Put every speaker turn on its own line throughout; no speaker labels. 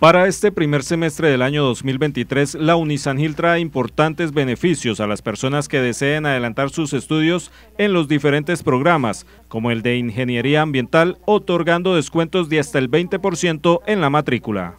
Para este primer semestre del año 2023, la Unisangil trae importantes beneficios a las personas que deseen adelantar sus estudios en los diferentes programas, como el de Ingeniería Ambiental, otorgando descuentos de hasta el 20% en la matrícula.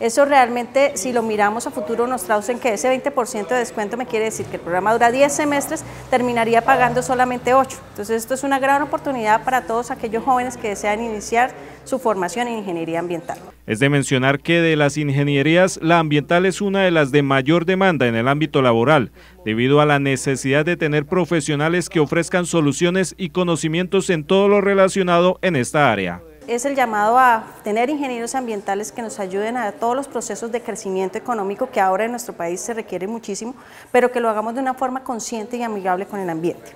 Eso realmente, si lo miramos a futuro, nos en que ese 20% de descuento me quiere decir que el programa dura 10 semestres, terminaría pagando solamente 8. Entonces, esto es una gran oportunidad para todos aquellos jóvenes que desean iniciar su formación en ingeniería ambiental.
Es de mencionar que de las ingenierías, la ambiental es una de las de mayor demanda en el ámbito laboral, debido a la necesidad de tener profesionales que ofrezcan soluciones y conocimientos en todo lo relacionado en esta área
es el llamado a tener ingenieros ambientales que nos ayuden a todos los procesos de crecimiento económico que ahora en nuestro país se requiere muchísimo, pero que lo hagamos de una forma consciente y amigable con el ambiente.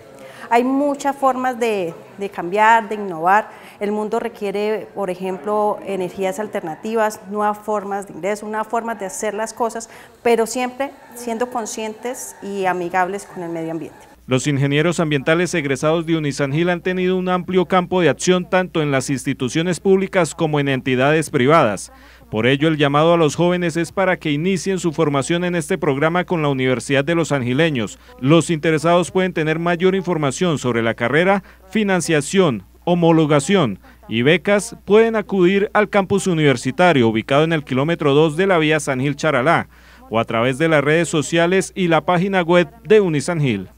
Hay muchas formas de, de cambiar, de innovar. El mundo requiere, por ejemplo, energías alternativas, nuevas formas de ingreso, nuevas formas de hacer las cosas, pero siempre siendo conscientes y amigables con el medio ambiente.
Los ingenieros ambientales egresados de Unisangil han tenido un amplio campo de acción tanto en las instituciones públicas como en entidades privadas. Por ello, el llamado a los jóvenes es para que inicien su formación en este programa con la Universidad de los Angileños. Los interesados pueden tener mayor información sobre la carrera, financiación, homologación y becas. Pueden acudir al campus universitario ubicado en el kilómetro 2 de la vía San Gil Charalá o a través de las redes sociales y la página web de Unisangil.